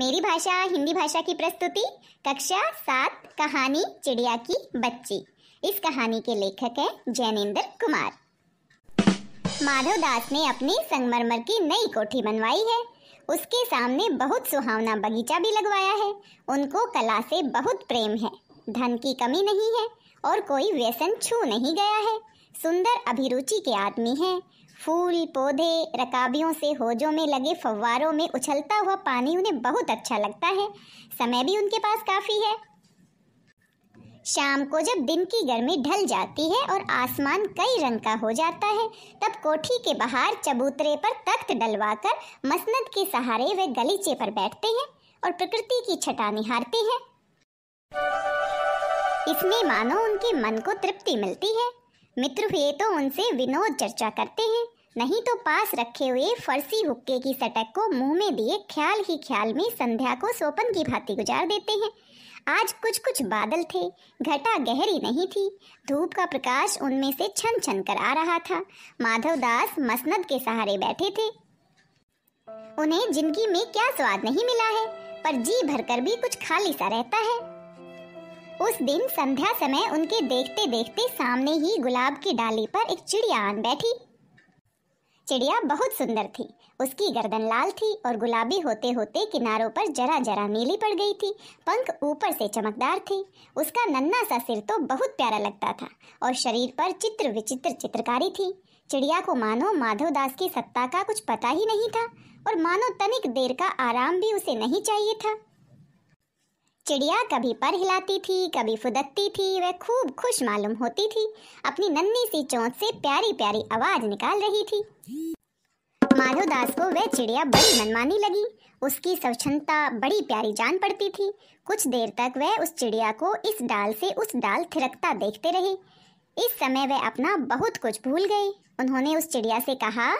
मेरी भाषा हिंदी भाषा की प्रस्तुति कक्षा सात कहानी चिड़िया की बच्ची इस कहानी के लेखक है जैनेन्द्र कुमार माधव दास ने अपनी संगमरमर की नई कोठी बनवाई है उसके सामने बहुत सुहावना बगीचा भी लगवाया है उनको कला से बहुत प्रेम है धन की कमी नहीं है और कोई व्यसन छू नहीं गया है सुंदर अभिरुचि के आदमी हैं फूल पौधे रकाबियों से होजों में लगे फव्वारों में उछलता हुआ पानी उन्हें बहुत अच्छा लगता है समय भी उनके पास काफ़ी है शाम को जब दिन की गर्मी ढल जाती है और आसमान कई रंग का हो जाता है तब कोठी के बाहर चबूतरे पर तख्त डलवाकर मसनद के सहारे वे गलीचे पर बैठते हैं और प्रकृति की छटा निहारते हैं इसमें मानो उनके मन को तृप्ति मिलती है मित्र हुए तो उनसे विनोद चर्चा करते हैं नहीं तो पास रखे हुए फर्सी हुक्के की सटक को मुंह में दिए ख्याल ही ख्याल में संध्या को सोपन की भांति गुजार देते हैं आज कुछ कुछ बादल थे घटा गहरी नहीं थी धूप का प्रकाश उनमें से छन छन कर आ रहा था माधव दास मसनद के सहारे बैठे थे उन्हें जिंदगी में क्या स्वाद नहीं मिला है पर जी भरकर भी कुछ खाली सा रहता है उस दिन संध्या समय उनके देखते देखते सामने ही गुलाब की डाली पर एक चिड़िया आन बैठी चिड़िया बहुत सुंदर थी उसकी गर्दन लाल थी और गुलाबी होते होते किनारों पर जरा जरा नीली पड़ गई थी पंख ऊपर से चमकदार थी उसका नन्ना सा सिर तो बहुत प्यारा लगता था और शरीर पर चित्र विचित्र चित्रकारी थी चिड़िया को मानो माधव दास की सत्ता का कुछ पता ही नहीं था और मानो तनिक देर का आराम भी उसे नहीं चाहिए था चिड़िया कभी पर हिलाती थी कभी फुदकती थी वह खूब खुश मालूम होती थी अपनी नन्ही सी चोंच से प्यारी प्यारी आवाज निकाल रही थी माधव दास को वह चिड़िया बड़ी मनमानी लगी उसकी स्वच्छता बड़ी प्यारी जान पड़ती थी कुछ देर तक वह उस चिड़िया को इस डाल से उस डाल थिरकता देखते रहे इस समय वह अपना बहुत कुछ भूल गए उन्होंने उस चिड़िया से कहा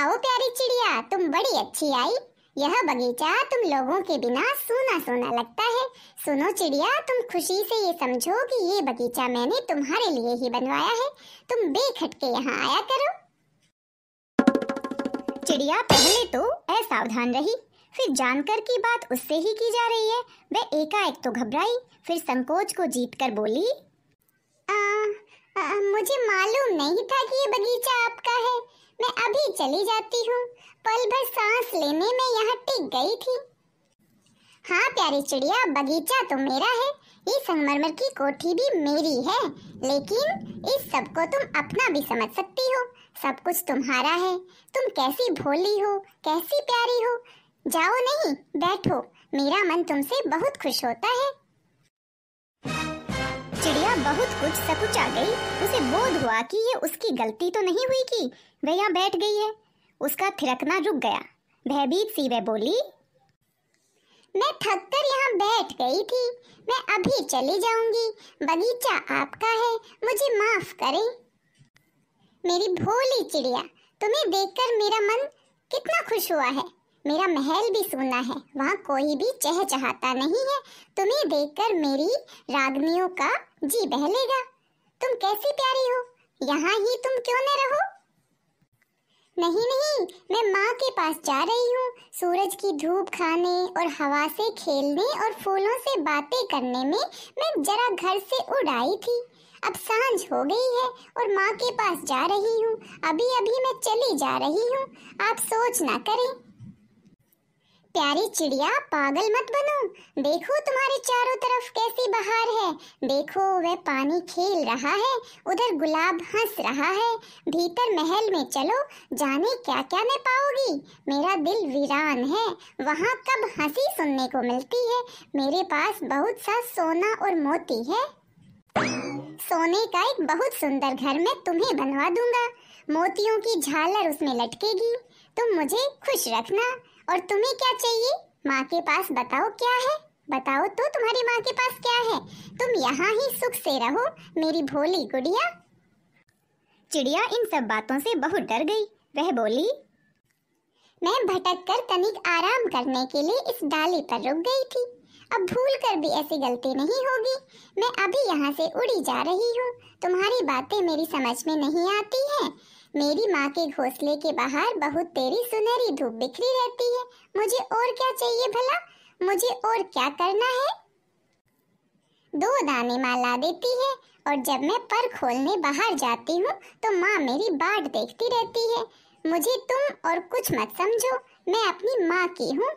आओ प्यारी चिड़िया तुम बड़ी अच्छी आई यह बगीचा तुम लोगों के बिना सोना सोना लगता है सुनो चिड़िया तुम खुशी से ये समझो कि ये बगीचा मैंने तुम्हारे लिए ही बनवाया है तुम बेखटके यहाँ आया करो चिड़िया पहले तो असावधान रही फिर जानकर की बात उससे ही की जा रही है वह एकाएक तो घबराई फिर संकोच को जीत कर बोली आ, आ, मुझे मालूम नहीं था कि ये बगीचा आपका है मैं अभी चली जाती हूँ पल भर सांस लेने में यहाँ टिक गई थी हाँ प्यारी चिड़िया बगीचा तो मेरा है ये संगमरमर की कोठी भी मेरी है लेकिन इस सब को तुम अपना भी समझ सकती हो सब कुछ तुम्हारा है तुम कैसी भोली हो कैसी प्यारी हो जाओ नहीं बैठो मेरा मन तुमसे बहुत खुश होता है चिड़िया बहुत कुछ सकुचा गई उसे बोध हुआ कि ये उसकी गलती तो नहीं हुई कि वह यहाँ बैठ गई है उसका थिरकना रुक गया भयभीत सी वह बोली मैं थक कर यहाँ बैठ गई थी मैं अभी चली जाऊंगी बगीचा आपका है मुझे माफ करें मेरी भोली चिड़िया तुम्हें देखकर मेरा मन कितना खुश हुआ है मेरा महल भी सुना है वहाँ कोई भी चहचहाता नहीं है तुम्हें देखकर मेरी रागनियों का जी बहलेगा तुम कैसी प्यारी हो यहाँ ही तुम क्यों न रहो नहीं नहीं मैं माँ के पास जा रही हूँ सूरज की धूप खाने और हवा से खेलने और फूलों से बातें करने में मैं जरा घर से उड़ आई थी अब सांझ हो गई है और माँ के पास जा रही हूँ अभी अभी मैं चली जा रही हूँ आप सोच ना करें प्यारी चिड़िया पागल मत बनो देखो तुम्हारे चारों तरफ कैसी बहार है देखो वह पानी खेल रहा है उधर गुलाब हंस रहा है भीतर महल में चलो जाने क्या क्या न पाओगी मेरा दिल वीरान है वहाँ कब हंसी सुनने को मिलती है मेरे पास बहुत सा सोना और मोती है सोने का एक बहुत सुंदर घर मैं तुम्हें बनवा दूंगा मोतियों की झालर उसमें लटकेगी तुम मुझे खुश रखना और तुम्हें क्या चाहिए माँ के पास बताओ क्या है बताओ तो तुम्हारी माँ के पास क्या है तुम यहाँ ही सुख से रहो मेरी भोली गुड़िया चिड़िया इन सब बातों से बहुत डर गई वह बोली मैं भटक कर तनिक आराम करने के लिए इस डाली पर रुक गई थी अब भूल कर भी ऐसी गलती नहीं होगी मैं अभी यहाँ से उड़ी जा रही हूँ तुम्हारी बातें मेरी समझ में नहीं आती हैं मेरी माँ के घोंसले के बाहर बहुत तेरी सुनहरी धूप बिखरी रहती है मुझे और क्या चाहिए भला मुझे और क्या करना है दो दाने माँ ला देती है और जब मैं पर खोलने बाहर जाती हूँ तो माँ मेरी बाट देखती रहती है मुझे तुम और कुछ मत समझो मैं अपनी माँ की हूँ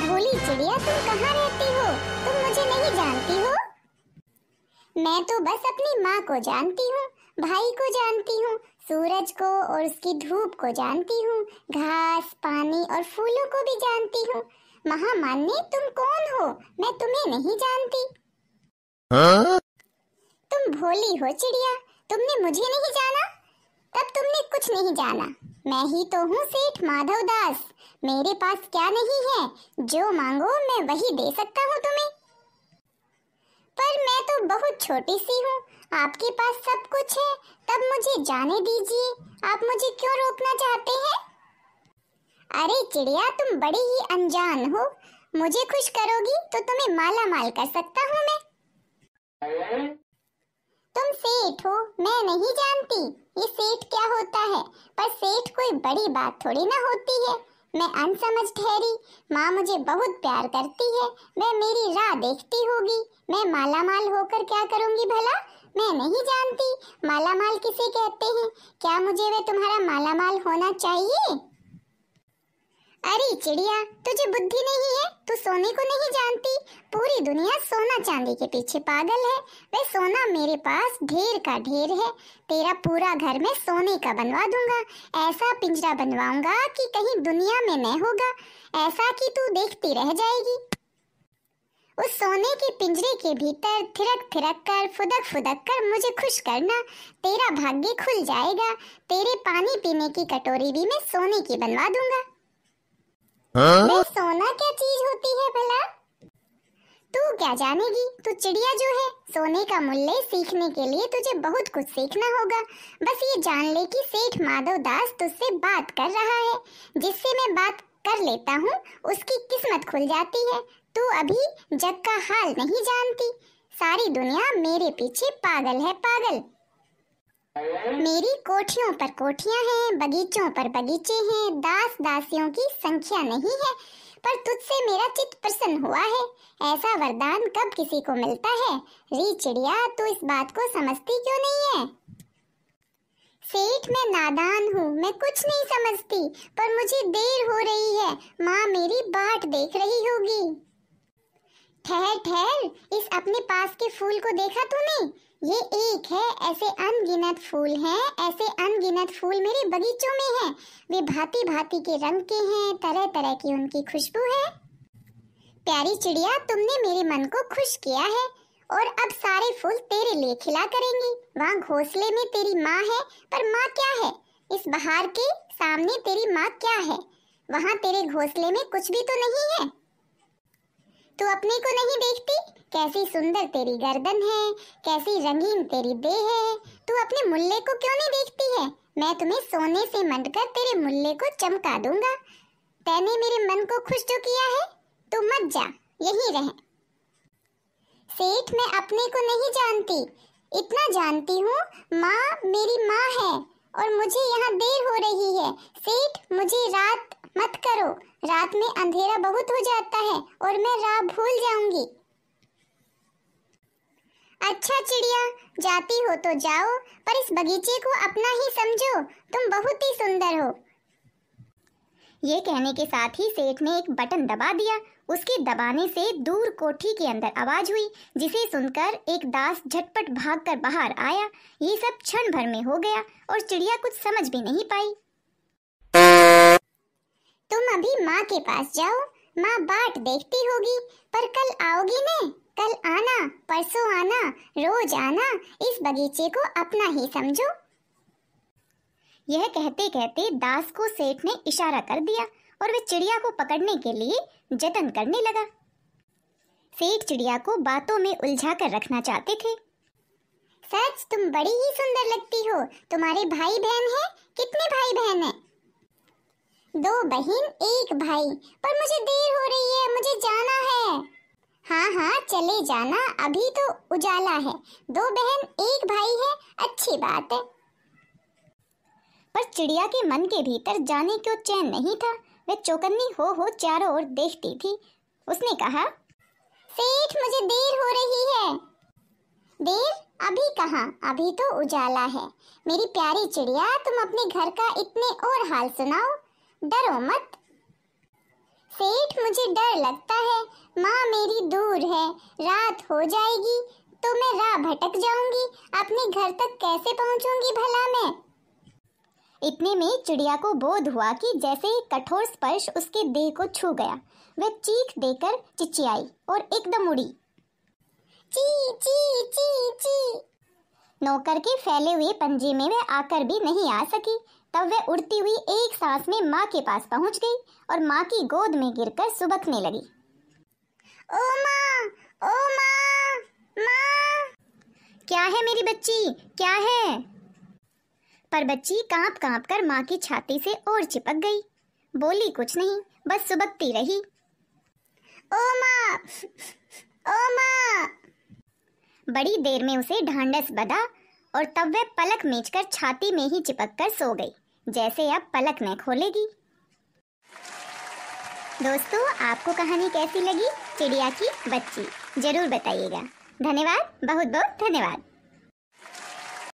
भोली चिड़िया तुम कहाँ रहती हो तुम मुझे नहीं जानती हो मैं तो बस अपनी माँ को जानती हूँ भाई को जानती हूँ सूरज को और उसकी धूप को जानती हूँ घास पानी और फूलों को भी जानती हूँ महामान्य तुम कौन हो मैं तुम्हें नहीं जानती हा? तुम भोली हो चिड़िया तुमने मुझे नहीं जाना तब तुमने कुछ नहीं जाना मैं ही तो हूँ सेठ माधव दास मेरे पास क्या नहीं है जो मांगो मैं वही दे सकता हूँ तुम्हें पर मैं तो बहुत छोटी सी हूँ आपके पास सब कुछ है तब मुझे जाने दीजिए आप मुझे क्यों रोकना चाहते हैं अरे चिड़िया तुम बड़ी ही अनजान हो मुझे खुश करोगी तो तुम्हें माला माल कर सकता हूँ मैं तुम सेठ हो मैं नहीं जानती ये सेठ क्या होता है पर सेठ कोई बड़ी बात थोड़ी ना होती है मैं अनसमझ ठहरी माँ मुझे बहुत प्यार करती है वह मेरी राह देखती होगी मैं माला माल होकर क्या करूँगी भला मैं नहीं जानती माला माल किसे कहते हैं क्या मुझे वे तुम्हारा माला माल होना चाहिए अरे चिड़िया तुझे बुद्धि नहीं है तू सोने को नहीं जानती पूरी दुनिया सोना चांदी के पीछे पागल है वे सोना मेरे पास ढेर का ढेर है तेरा पूरा घर में सोने का बनवा दूंगा ऐसा पिंजरा बनवाऊंगा कि कहीं दुनिया में न होगा ऐसा कि तू देखती रह जाएगी उस सोने के पिंजरे के भीतर थिरक थिरक कर फुदक फुदक कर मुझे खुश करना तेरा भाग्य खुल जाएगा तेरे पानी पीने की कटोरी भी मैं सोने की बनवा दूंगा हाँ? सोना क्या चीज होती है भला तू क्या जानेगी तू चिड़िया जो है सोने का मूल्य सीखने के लिए तुझे बहुत कुछ सीखना होगा बस ये जान ले कि सेठ माधव दास तुझसे बात कर रहा है जिससे मैं बात कर लेता हूँ उसकी किस्मत खुल जाती है तू अभी जग का हाल नहीं जानती सारी दुनिया मेरे पीछे पागल है पागल मेरी कोठियों पर कोठियां हैं बगीचों पर बगीचे हैं दास दासियों की संख्या नहीं है पर तुझसे मेरा चित प्रसन्न हुआ है ऐसा वरदान कब किसी को मिलता है री चिड़िया तू इस बात को समझती क्यों नहीं है सेठ मैं नादान हूँ मैं कुछ नहीं समझती पर मुझे देर हो रही है माँ मेरी बाट देख रही होगी ठहर ठहर इस अपने पास के फूल को देखा तूने ये एक है ऐसे अनगिनत फूल हैं ऐसे अनगिनत फूल मेरे बगीचों में हैं वे भांति भांति के रंग के हैं तरह तरह की उनकी खुशबू है प्यारी चिड़िया तुमने मेरे मन को खुश किया है और अब सारे फूल तेरे लिए खिला करेंगी वहाँ घोंसले में तेरी माँ है पर माँ क्या है इस बहार के सामने तेरी माँ क्या है वहाँ तेरे घोंसले में कुछ भी तो नहीं है तू अपने को नहीं देखती कैसी सुंदर तेरी गर्दन है कैसी रंगीन तेरी देह है तू अपने मुल्ले को क्यों नहीं देखती है मैं तुम्हें सोने से कर तेरे मुल्ले को चमका दूंगा तैने मेरे मन को खुश जो किया है तू मत जा यही रह सेठ मैं अपने को नहीं जानती इतना जानती हूँ माँ मेरी माँ है और मुझे यहाँ देर हो रही है सेठ मुझे रात मत करो रात में अंधेरा बहुत हो जाता है और मैं राह भूल जाऊंगी अच्छा चिड़िया जाती हो तो जाओ पर इस बगीचे को अपना ही समझो तुम बहुत ही सुंदर हो ये कहने के साथ ही सेठ ने एक बटन दबा दिया उसके दबाने से दूर कोठी के अंदर आवाज हुई जिसे सुनकर एक दास झटपट भागकर बाहर आया ये सब क्षण भर में हो गया और चिड़िया कुछ समझ भी नहीं पाई तुम अभी माँ के पास जाओ माँ बाट देखती होगी पर कल आओगी ने कल आना परसों आना रोज आना इस बगीचे को अपना ही समझो यह कहते कहते दास को सेठ ने इशारा कर दिया और वह चिड़िया को पकड़ने के लिए जतन करने लगा सेठ चिड़िया को बातों में उलझा कर रखना चाहते थे सच तुम बड़ी ही सुंदर लगती हो तुम्हारे भाई बहन हैं कितने भाई बहन हैं दो बहन एक भाई पर मुझे देर हो रही है मुझे जाना है हाँ हाँ चले जाना अभी तो उजाला है दो बहन एक भाई है अच्छी बात है पर चिड़िया के मन के भीतर जाने क्यों चैन नहीं था वह चौकन्नी हो हो चारों ओर देखती थी उसने कहा सेठ मुझे देर हो रही है देर अभी कहाँ अभी तो उजाला है मेरी प्यारी चिड़िया तुम अपने घर का इतने और हाल सुनाओ डरो मत सेठ मुझे डर लगता है माँ मेरी दूर है रात हो जाएगी तो मैं राह भटक जाऊंगी अपने घर तक कैसे पहुंचूंगी भला मैं इतने में चिड़िया को बोध हुआ कि जैसे ही कठोर स्पर्श उसके देह को छू गया वह चीख देकर चिचियाई और एकदम उड़ी ची ची ची ची नौकर के फैले हुए पंजे में वह आकर भी नहीं आ सकी तब वह उड़ती हुई एक सांस में माँ के पास पहुंच गई और माँ की गोद में गिरकर सुबकने लगी ओ माँ ओ माँ माँ क्या है मेरी बच्ची क्या है पर बच्ची कांप कांप कर माँ की छाती से और चिपक गई बोली कुछ नहीं बस सुबकती रही ओ माँ ओ माँ बड़ी देर में उसे ढांढस बदा और तब वह पलक मेचकर छाती में ही चिपक कर सो गई जैसे अब पलक में खोलेगी दोस्तों आपको कहानी कैसी लगी चिड़िया की बच्ची जरूर बताइएगा धन्यवाद बहुत बहुत धन्यवाद